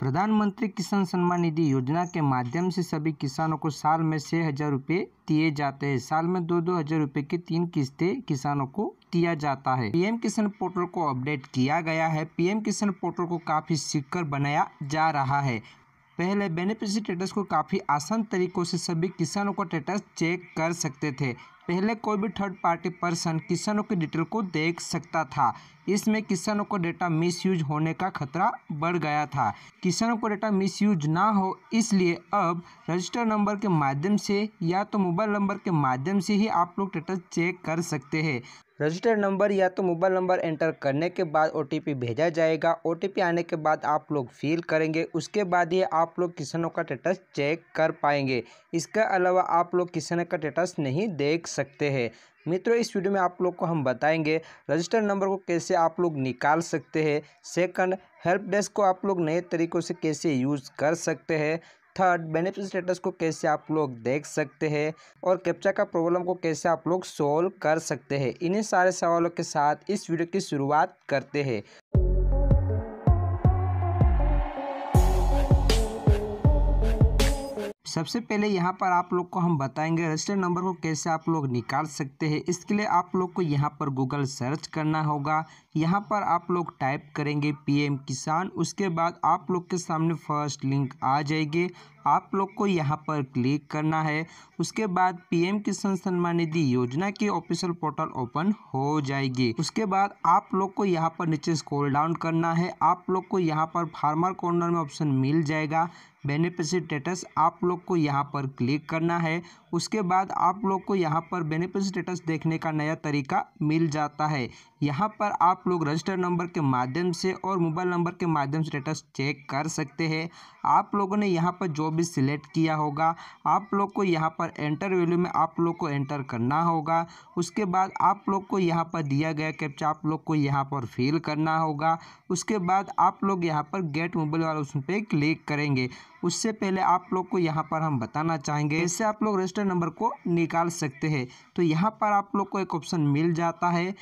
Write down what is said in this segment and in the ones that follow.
प्रधानमंत्री किसान सम्मान निधि योजना के माध्यम से सभी किसानों को साल में छः हज़ार रुपये दिए जाते हैं साल में दो दो हज़ार रुपये की तीन किस्तें किसानों को दिया जाता है पीएम किसान पोर्टल को अपडेट किया गया है पीएम किसान पोर्टल को काफ़ी सीखकर बनाया जा रहा है पहले बेनिफिशियरी स्टेटस को काफ़ी आसान तरीकों से सभी किसानों का स्टेटस चेक कर सकते थे पहले कोई भी थर्ड पार्टी पर्सन किसानों के डिटेल को देख सकता था इसमें किसानों को डेटा मिसयूज होने का खतरा बढ़ गया था किसानों को डेटा मिसयूज ना हो इसलिए अब रजिस्टर नंबर के माध्यम से या तो मोबाइल नंबर के माध्यम से ही आप लोग डेटा चेक कर सकते हैं रजिस्टर नंबर या तो मोबाइल नंबर एंटर करने के बाद ओ भेजा जाएगा ओ आने के बाद आप लोग फिल करेंगे उसके बाद ये आप लोग किसानों का स्टेटस चेक कर पाएंगे इसके अलावा आप लोग किसानों का स्टेटस नहीं देख सकते हैं मित्रों इस वीडियो में आप लोग को हम बताएंगे रजिस्टर नंबर को कैसे आप लोग निकाल सकते हैं सेकंड हेल्प डेस्क को आप लोग नए तरीक़ों से कैसे यूज़ कर सकते हैं थर्ड बेनिफिट स्टेटस को कैसे आप लोग देख सकते हैं और कैप्चा का प्रॉब्लम को कैसे आप लोग सोल्व कर सकते हैं इन्हीं सारे सवालों के साथ इस वीडियो की शुरुआत करते हैं सबसे पहले यहाँ पर आप लोग को हम बताएंगे रजिस्टर नंबर को कैसे आप लोग निकाल सकते हैं इसके लिए आप लोग को यहाँ पर गूगल सर्च करना होगा यहाँ पर आप लोग टाइप करेंगे पीएम किसान उसके बाद आप लोग के सामने फर्स्ट लिंक आ जाएगी आप लोग को यहाँ पर क्लिक करना है उसके बाद पीएम किसान सम्मान निधि योजना की ऑफिशियल पोर्टल ओपन हो जाएगी उसके बाद आप लोग को यहाँ पर नीचे स्क्रॉल डाउन करना है आप लोग को यहाँ पर फार्मर कॉर्नर में ऑप्शन मिल जाएगा बेनिफिशिटेटस आप लोग को यहाँ पर क्लिक करना है उसके बाद आप लोग को यहाँ पर बेनिफिशिटेटस देखने का नया तरीका मिल जाता है यहाँ पर आप लोग रजिस्टर नंबर के माध्यम से और मोबाइल नंबर के माध्यम से स्टेटस चेक कर सकते हैं आप लोगों ने यहाँ पर जो भी सिलेक्ट किया होगा आप लोग को यहाँ पर एंटर वैल्यू में आप लोग को एंटर करना होगा उसके बाद आप लोग को यहाँ पर दिया गया कैप्चा आप लोग को यहाँ पर फिल करना होगा उसके बाद आप लोग यहाँ पर गेट मोबाइल वाला उस पर क्लिक करेंगे उससे पहले आप लोग को यहाँ पर हम बताना चाहेंगे इससे आप लोग रजिस्टर नंबर को निकाल सकते हैं तो यहाँ पर आप लोग को एक ऑप्शन मिल जाता है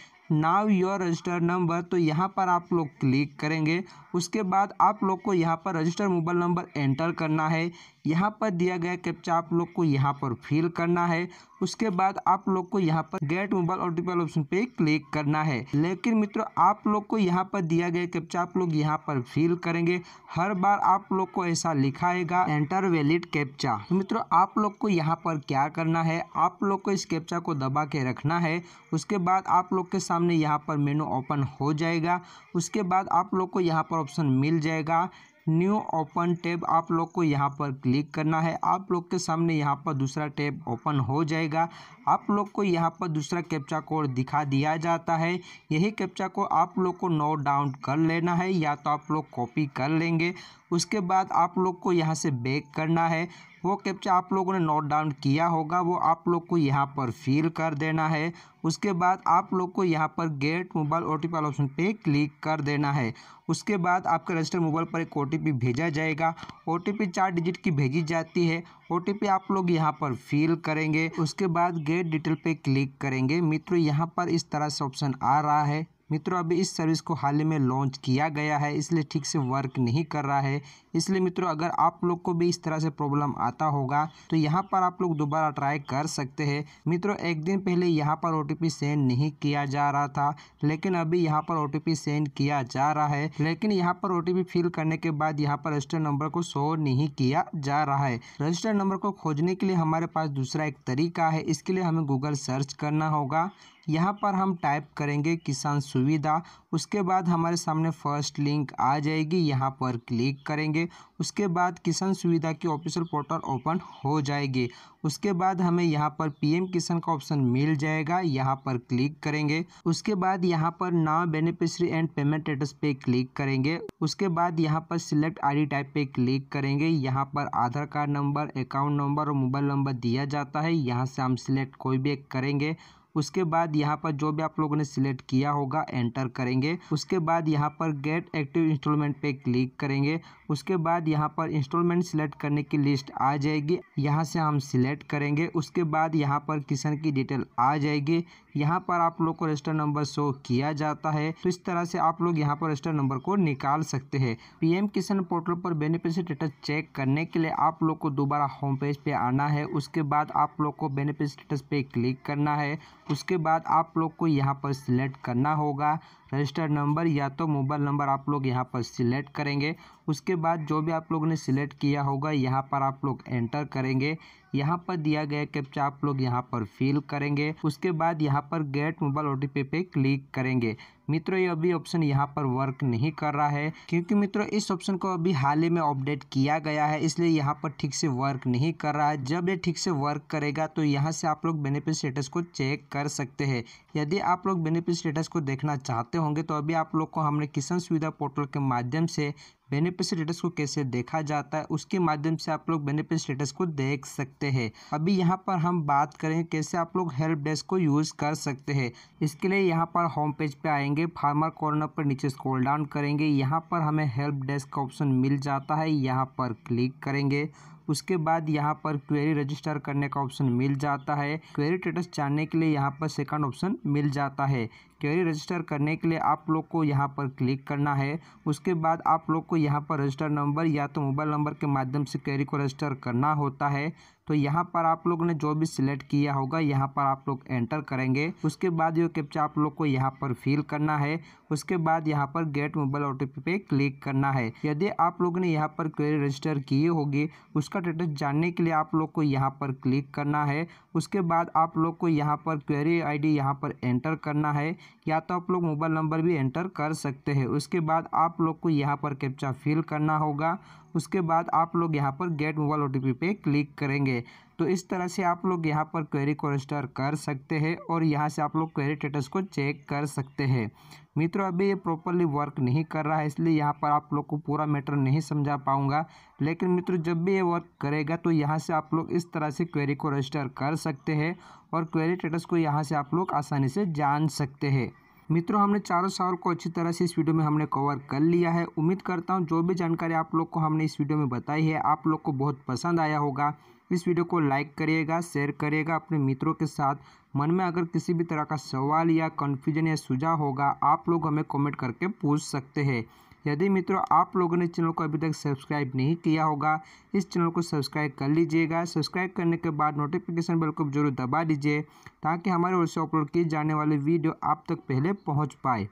नाव योर रजिस्टर नंबर तो यहाँ पर आप लोग क्लिक करेंगे उसके बाद आप लोग को यहाँ पर रजिस्टर मोबाइल नंबर एंटर करना है यहाँ पर दिया गया कैप्चा आप लोग को यहाँ पर फिल करना है उसके बाद आप लोग को यहाँ पर गेट मोबाइल और टिपल ऑप्शन पे क्लिक करना है लेकिन मित्रों आप लोग को यहाँ पर दिया गया कैप्चा आप लोग यहाँ पर फिल करेंगे हर बार आप लोग को ऐसा लिखाएगा एंटर वैलिड कैप्चा मित्रों आप लोग को यहाँ पर क्या करना है आप लोग को इस कैप्चा को दबा के रखना है उसके बाद आप लोग के सामने सामने यहाँ पर मेनू ओपन हो जाएगा उसके बाद आप लोग को यहाँ पर ऑप्शन मिल जाएगा न्यू ओपन टैब आप लोग को यहाँ पर क्लिक करना है आप लोग के सामने यहाँ पर दूसरा टैब ओपन हो जाएगा आप लोग को यहाँ पर दूसरा कैप्चा कोड दिखा दिया जाता है यही कैप्चा को आप लोग को नोट डाउन कर लेना है या तो आप लोग कॉपी कर लेंगे उसके बाद आप लोग को यहाँ से बैक करना है वो कैप्चा आप लोगों ने नोट डाउन किया होगा वो आप लोग को यहाँ पर फिल कर देना है उसके बाद आप लोग को यहाँ पर get mobile O T option पे क्लिक कर देना है उसके बाद आपके रजिस्टर मोबाइल पर एक ओ भेजा जाएगा ओ चार डिजिट की भेजी जाती है ओ आप लोग यहाँ पर फिल करेंगे उसके बाद गेट डिटेल पे क्लिक करेंगे मित्रों यहाँ पर इस तरह से ऑप्शन आ रहा है मित्रों अभी इस सर्विस को हाल ही में लॉन्च किया गया है इसलिए ठीक से वर्क नहीं कर रहा है इसलिए मित्रों अगर आप लोग को भी इस तरह से प्रॉब्लम आता होगा तो यहाँ पर आप लोग दोबारा ट्राई कर सकते हैं मित्रों एक दिन पहले यहाँ पर ओ सेंड नहीं किया जा रहा था लेकिन अभी यहाँ पर ओ सेंड किया जा रहा है लेकिन यहाँ पर ओ फिल करने के बाद यहाँ पर रजिस्टर नंबर को शो नहीं किया जा रहा है रजिस्टर नंबर को खोजने के लिए हमारे पास दूसरा एक तरीका है इसके लिए हमें गूगल सर्च करना होगा यहाँ पर हम टाइप करेंगे किसान सुविधा उसके बाद हमारे सामने फर्स्ट लिंक आ जाएगी यहाँ पर क्लिक करेंगे करेंगे उसके बाद किसान सुविधा की ऑफिशियल पोर्टल ओपन हो जाएगी उसके बाद हमें यहाँ पर पीएम किसान का ऑप्शन मिल जाएगा यहाँ पर क्लिक करेंगे उसके बाद यहाँ पर नाम बेनिफिशरी एंड पेमेंट स्टेटस पे क्लिक करेंगे उसके बाद यहाँ पर सिलेक्ट आईडी टाइप पे क्लिक करेंगे यहाँ पर Aadhaar card number account number और मोबाइल नंबर दिया जाता है यहाँ से हम सिलेक्ट कोई भी एक करेंगे उसके बाद यहाँ पर जो भी आप लोगों ने सिलेक्ट किया होगा एंटर करेंगे उसके बाद यहाँ पर गेट एक्टिव इंस्टॉलमेंट पे क्लिक करेंगे उसके बाद यहाँ पर इंस्टॉलमेंट सिलेक्ट करने की लिस्ट आ जाएगी यहाँ से हम सिलेक्ट करेंगे उसके बाद यहाँ पर किशन की डिटेल आ जाएगी यहाँ पर आप लोग को रजिस्टर नंबर शो किया जाता है तो इस तरह से आप लोग यहाँ पर रजिस्टर नंबर को निकाल सकते हैं पीएम किशन पोर्टल पर बेनिफिशियरी स्टेटस चेक करने के लिए आप लोग को दोबारा होम पेज पर आना है उसके बाद आप लोग को बेनिफिट स्टेटस पे क्लिक करना है उसके बाद आप लोग को यहाँ पर सिलेक्ट करना होगा रजिस्टर नंबर या तो मोबाइल नंबर आप लोग यहाँ पर सिलेक्ट करेंगे उसके बाद जो भी आप लोग ने सिलेक्ट किया होगा यहाँ पर आप लोग एंटर करेंगे यहाँ पर दिया गया कैप्चा आप लोग यहाँ पर फिल करेंगे उसके बाद यहाँ पर गेट मोबाइल ओ पे क्लिक करेंगे मित्रों ये अभी ऑप्शन यहाँ पर वर्क नहीं कर रहा है क्योंकि मित्रों इस ऑप्शन को अभी हाल ही में अपडेट किया गया है इसलिए यहाँ पर ठीक से वर्क नहीं कर रहा है जब ये ठीक से वर्क करेगा तो यहाँ से आप लोग बेनिफिट स्टेटस को चेक कर सकते हैं यदि आप लोग बेनिफिट स्टेटस को देखना चाहते होंगे तो अभी आप लोग को हमने किसान सुविधा पोर्टल के माध्यम से बेनिफिट स्टेटस को कैसे देखा जाता है उसके माध्यम से आप लोग बेनिफिट स्टेटस को देख सकते हैं अभी यहाँ पर हम बात करें कैसे आप लोग हेल्प डेस्क को यूज़ कर सकते हैं इसके लिए यहाँ पर होम पेज पे आएंगे जाएंगे फार्मर कॉर्नर पर नीचे स्क्रॉल डाउन करेंगे यहाँ पर हमें हेल्प डेस्क का ऑप्शन मिल जाता है यहाँ पर क्लिक करेंगे उसके बाद यहाँ पर क्वेरी रजिस्टर करने का ऑप्शन मिल जाता है क्वेरी स्टेटस जानने के लिए यहाँ पर सेकंड ऑप्शन मिल जाता है क्वेरी रजिस्टर करने के लिए आप लोग को यहाँ पर क्लिक करना है उसके बाद आप लोग को यहाँ पर रजिस्टर नंबर या तो मोबाइल नंबर के माध्यम से क्वेरी को रजिस्टर करना होता है तो यहाँ पर आप लोग ने जो भी सिलेक्ट किया होगा यहाँ पर आप लोग एंटर करेंगे उसके बाद ये कैप्चा आप लोग को यहाँ पर फिल करना है उसके बाद यहाँ पर गेट मोबाइल ओ पे क्लिक करना है यदि आप लोग ने यहाँ पर क्वेरी रजिस्टर किए होगी उसका स्टेटस जानने के लिए आप लोग को यहाँ पर क्लिक करना है उसके बाद आप लोग को यहाँ पर क्वेरी डी यहाँ पर एंटर करना है या तो आप लोग मोबाइल नंबर भी एंटर कर सकते हैं उसके बाद आप लोग को यहाँ पर कैप्चा फिल करना होगा उसके बाद आप लोग यहाँ पर गेट मोबाइल ओ पे क्लिक करेंगे तो इस तरह से आप लोग यहाँ पर क्वेरी को रजिस्टर कर सकते हैं और यहाँ से आप लोग क्वेरी स्टेटस को चेक कर सकते हैं मित्रों अभी ये प्रॉपरली वर्क नहीं कर रहा है इसलिए यहाँ पर आप लोग को पूरा मैटर नहीं समझा पाऊँगा लेकिन मित्रों जब भी ये वर्क करेगा तो यहाँ से आप लोग इस तरह से क्वेरी को रजिस्टर कर सकते हैं और क्वेरी स्टेटस को यहाँ से आप लोग आसानी से जान सकते हैं मित्रों हमने चारों सवाल को अच्छी तरह से इस वीडियो में हमने कवर कर लिया है उम्मीद करता हूँ जो भी जानकारी आप लोग को हमने इस वीडियो में बताई है आप लोग को बहुत पसंद आया होगा इस वीडियो को लाइक करिएगा शेयर करिएगा अपने मित्रों के साथ मन में अगर किसी भी तरह का सवाल या कन्फ्यूजन या सुझाव होगा आप लोग हमें कॉमेंट करके पूछ सकते हैं यदि मित्रों आप लोगों ने चैनल को अभी तक सब्सक्राइब नहीं किया होगा इस चैनल को सब्सक्राइब कर लीजिएगा सब्सक्राइब करने के बाद नोटिफिकेशन बेल को जरूर दबा दीजिए ताकि हमारे ओर से अपलोड किए जाने वाले वीडियो आप तक पहले पहुंच पाए